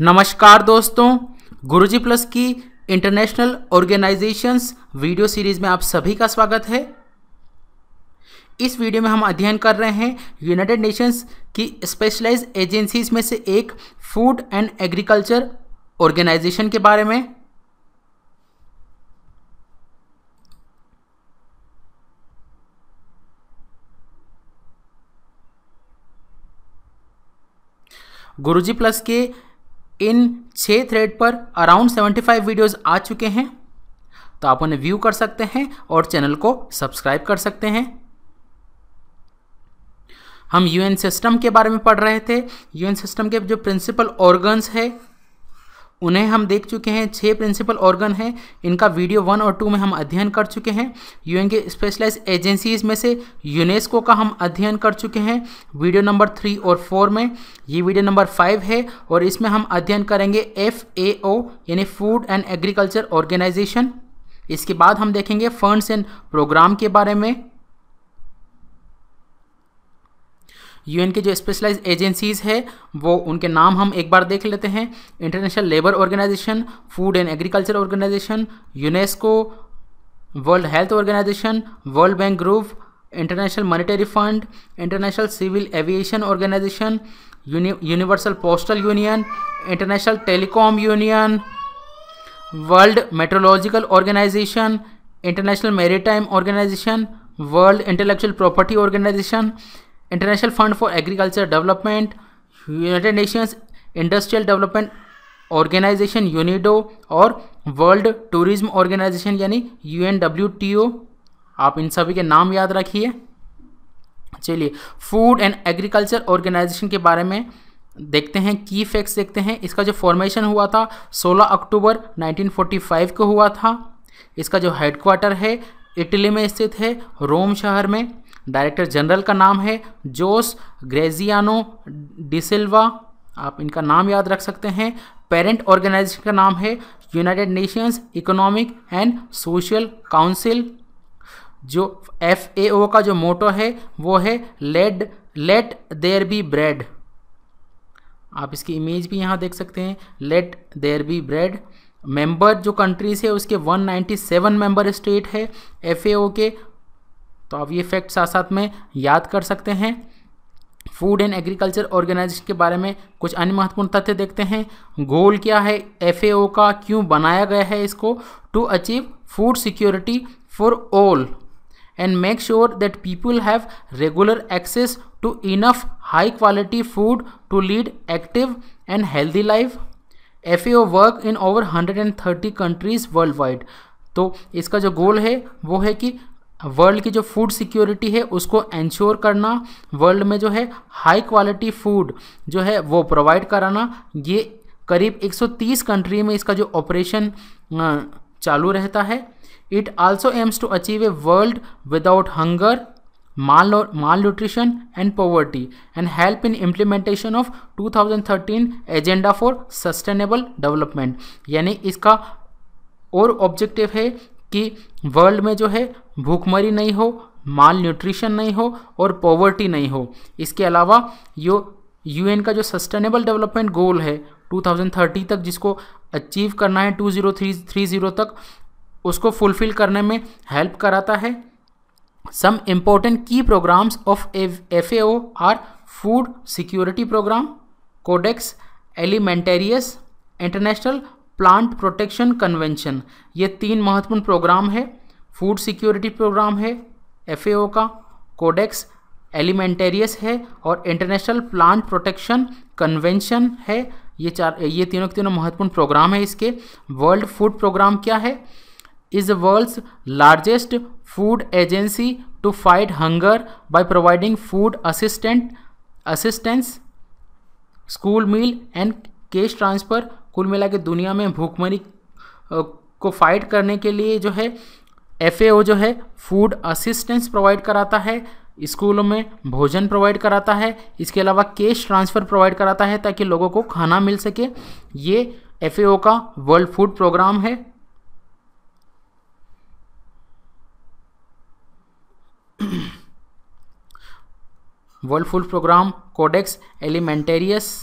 नमस्कार दोस्तों गुरुजी प्लस की इंटरनेशनल ऑर्गेनाइजेशंस वीडियो सीरीज में आप सभी का स्वागत है इस वीडियो में हम अध्ययन कर रहे हैं यूनाइटेड नेशंस की स्पेशलाइज एजेंसीज में से एक फूड एंड एग्रीकल्चर ऑर्गेनाइजेशन के बारे में गुरुजी प्लस के इन छः थ्रेड पर अराउंड 75 वीडियोस आ चुके हैं तो आप उन्हें व्यू कर सकते हैं और चैनल को सब्सक्राइब कर सकते हैं हम यूएन सिस्टम के बारे में पढ़ रहे थे यूएन सिस्टम के जो प्रिंसिपल ऑर्गन्स है उन्हें हम देख चुके हैं छह प्रिंसिपल ऑर्गन हैं इनका वीडियो वन और टू में हम अध्ययन कर चुके हैं यूएन के स्पेशलाइज एजेंसीज में से यूनेस्को का हम अध्ययन कर चुके हैं वीडियो नंबर थ्री और फोर में ये वीडियो नंबर फाइव है और इसमें हम अध्ययन करेंगे एफ यानी फूड एंड एग्रीकल्चर ऑर्गेनाइजेशन इसके बाद हम देखेंगे फंड्स एंड प्रोग्राम के बारे में यूएन के जो स्पेशलाइज एजेंसीज़ है वो उनके नाम हम एक बार देख लेते हैं International Labour Organisation Food and Agriculture Organisation UNESCO World Health Organisation World Bank Group International Monetary Fund International Civil Aviation Organisation Universal Postal Union International Telecom Union World Metrological Organisation International Maritime Organisation World Intellectual Property Organisation International Fund for Agriculture Development United Nations Industrial Development Organisation UNIDO और World Tourism Organisation यानी you आप इन सभी के नाम याद रखिए चलिए फूड एंड एग्रीकल्चर ऑर्गेनाइजेशन के बारे में देखते हैं की फैक्ट्स देखते हैं इसका जो फॉर्मेशन हुआ था 16 अक्टूबर 1945 को हुआ था इसका जो हेडक्वार्टर है इटली में स्थित है रोम शहर में डायरेक्टर जनरल का नाम है जोस ग्रेजियानो डिसिल्वा आप इनका नाम याद रख सकते हैं पेरेंट ऑर्गेनाइजेशन का नाम है United Nations Economic and Social Council जो एफ ए ओ का जो मोटो है वो है let let there be bread आप इसकी इमेज भी यहाँ देख सकते हैं let there be bread member जो कंट्रीज है उसके 197 मेंबर स्टेट है एफ ए ओ के तो आप ये फैक्ट साथ साथ में याद कर सकते हैं फूड एंड एग्रीकल्चर ऑर्गेनाइजेशन के बारे में कुछ अन्य महत्वपूर्ण तथ्य देखते हैं गोल क्या है एफ का क्यों बनाया गया है इसको to achieve food security for all and make sure that people have regular access to enough high quality food to lead active and healthy life F work in over 130 countries world wide तो इसका जो गोल है वो है कि world की जो food security है उसको एंश्योर करना वर्ल्ड में जो है हाई क्वालिटी फूड जो है वो प्रोवाइड कराना ये करीब 130 कंट्री में इसका जो ऑपरेशन चालू रहता है it also aims to achieve a world without hunger mal malnutrition and poverty and help in implementation of 2013 agenda for sustainable development यानी इसका और ऑब्जेक्टिव है कि वर्ल्ड में जो है भूखमरी नहीं हो माल न्यूट्रिशन नहीं हो और पॉवर्टी नहीं हो इसके अलावा यो यूएन का जो सस्टेनेबल डेवलपमेंट गोल है 2030 तक जिसको अचीव करना है 2030 तक उसको फुलफिल करने में हेल्प कराता है इम्पोर्टेंट की programmes of F A are food security programme Codex Alimentarius International Plant Protection Convention ये तीन महत्वपूर्ण प्रोग्राम है फूड सिक्योरिटी प्रोग्राम है एफ का कोडेक्स एलिमेंटेरियस है और इंटरनेशनल प्लांट प्रोटेक्शन कन्वेंशन है ये चार ये तीनों के तीनों महत्वपूर्ण प्रोग्राम है इसके वर्ल्ड फूड प्रोग्राम क्या है is world's largest food agency to fight hunger by providing food assistant assistance school meal and cash transfer कुल मिला के दुनिया में भूखमरी को फाइट करने के लिए जो है एफ जो है फूड असिस्टेंस प्रोवाइड कराता है स्कूलों में भोजन प्रोवाइड कराता है इसके अलावा कैश ट्रांसफ़र प्रोवाइड कराता है ताकि लोगों को खाना मिल सके ये एफ का वर्ल्ड फूड प्रोग्राम है World Food Programme Codex Alimentarius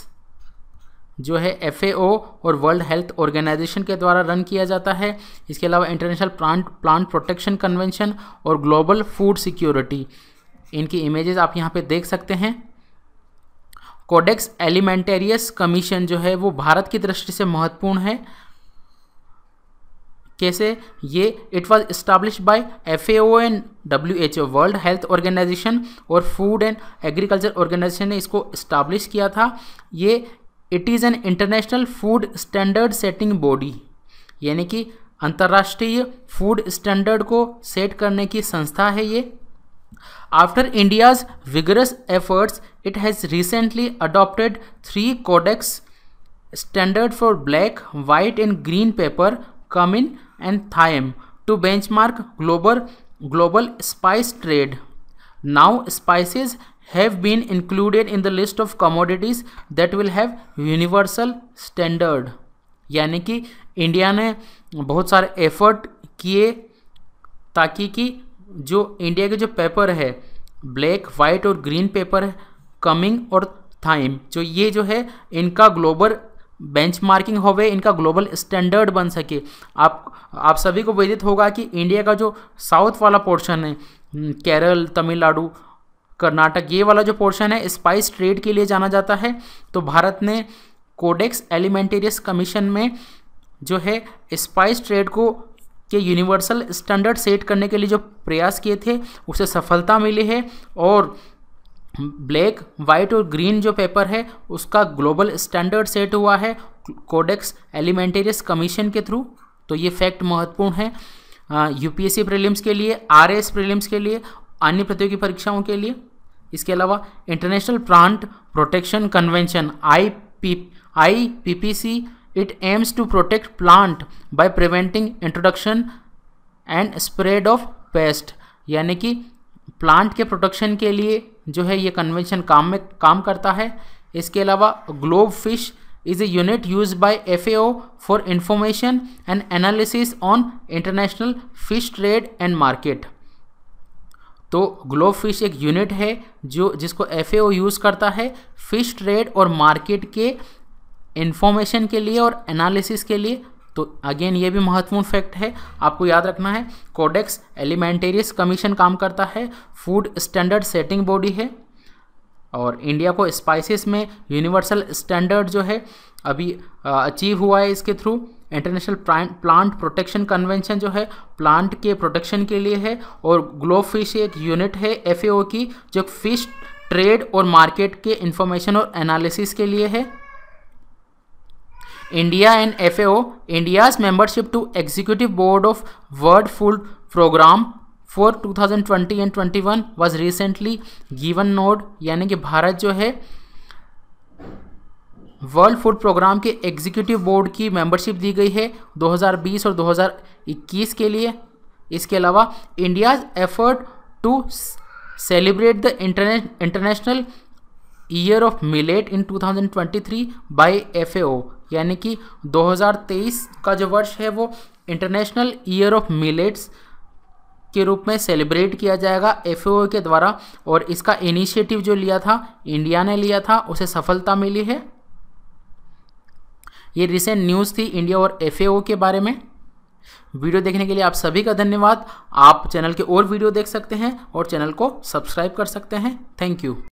जो है एफ और वर्ल्ड हेल्थ ऑर्गेनाइजेशन के द्वारा रन किया जाता है इसके अलावा International Plant Plant Protection Convention और ग्लोबल फूड सिक्योरिटी इनकी इमेजेस आप यहाँ पे देख सकते हैं कोडेक्स एलिमेंटेरियस कमीशन जो है वो भारत की दृष्टि से महत्वपूर्ण है कैसे ये it was establish by F and W H O World Health Organisation और फूड एंड एग्रीकल्चर ऑर्गेनाइजेशन ने इसको इस्टाब्लिश किया था ये it is an international food standard setting body यानी कि अंतर्राष्ट्रीय फूड स्टैंडर्ड को सेट करने की संस्था है ये after India's vigorous efforts it has recently adopted three codex for black white and green pepper cumin and and to benchmark global global spice trade now spices have been included in the list of commodities that will have universal standard यानी कि India ने बहुत सारे effort किए ताकि कि जो India के जो पेपर है ब्लैक वाइट और ग्रीन पेपर है कमिंग और थाइम जो ये जो है इनका ग्लोबल बेंचमार्किंग होवे इनका ग्लोबल स्टैंडर्ड बन सके आप आप सभी को विदित होगा कि इंडिया का जो साउथ वाला पोर्शन है हम्म, केरल तमिलनाडु कर्नाटक ये वाला जो पोर्शन है स्पाइस ट्रेड के लिए जाना जाता है तो भारत ने कोडेक्स एलिमेंटेरियस कमीशन में जो है स्पाइस ट्रेड को के यूनिवर्सल स्टैंडर्ड सेट करने के लिए जो प्रयास किए थे उसे सफलता मिली है और ब्लैक वाइट और ग्रीन जो पेपर है उसका ग्लोबल स्टैंडर्ड सेट हुआ है कोडेक्स एलिमेंटेरियस कमीशन के थ्रू तो ये फैक्ट महत्वपूर्ण है यूपीएससी प्रीलिम्स के लिए आरएस प्रीलिम्स के लिए अन्य प्रतियोगी परीक्षाओं के लिए इसके अलावा International Plant Protection Convention I P I P P C it aims to protect plant by preventing introduction and spread of pest यानी कि प्लांट के प्रोटेक्शन के लिए जो है ये कन्वेंशन काम में काम करता है इसके अलावा globe fish a unit use used F FAO for information and analysis on international fish trade and market तो ग्लोब फिश एक यूनिट है जो जिसको एफ यूज़ करता है फिश ट्रेड और मार्केट के इन्फॉर्मेशन के लिए और एनालिसिस के लिए तो अगेन ये भी महत्वपूर्ण फैक्ट है आपको याद रखना है कोडेक्स एलिमेंटेरियस कमीशन काम करता है फूड स्टैंडर्ड सेटिंग बॉडी है और इंडिया को स्पाइसेस में यूनिवर्सल स्टैंडर्ड जो है अभी अचीव हुआ है इसके through International Plant Protection Convention जो है प्लांट के प्रोटेक्शन के लिए है और ग्लो फिश एक यूनिट है एफ की जो फिश ट्रेड और मार्केट के इंफॉर्मेशन और एनालिसिस के लिए है India and F India's membership to executive board of World Food Programme for 2020 and 21 was recently given nod यानी कि भारत जो है वर्ल्ड फूड प्रोग्राम के एग्जीक्यूटिव बोर्ड की मेंबरशिप दी गई है 2020 और 2021 के लिए इसके अलावा India's effort to celebrate the International Year of Millet in 2023 by FAO यानी कि 2023 का जो वर्ष है वो इंटरनेशनल ईयर ऑफ मिलेट्स के रूप में सेलिब्रेट किया जाएगा एफ के द्वारा और इसका इनिशिएटिव जो लिया था इंडिया ने लिया था उसे सफलता मिली है ये रिसेंट न्यूज़ थी इंडिया और एफ के बारे में वीडियो देखने के लिए आप सभी का धन्यवाद आप चैनल के और वीडियो देख सकते हैं और चैनल को सब्सक्राइब कर सकते हैं थैंक यू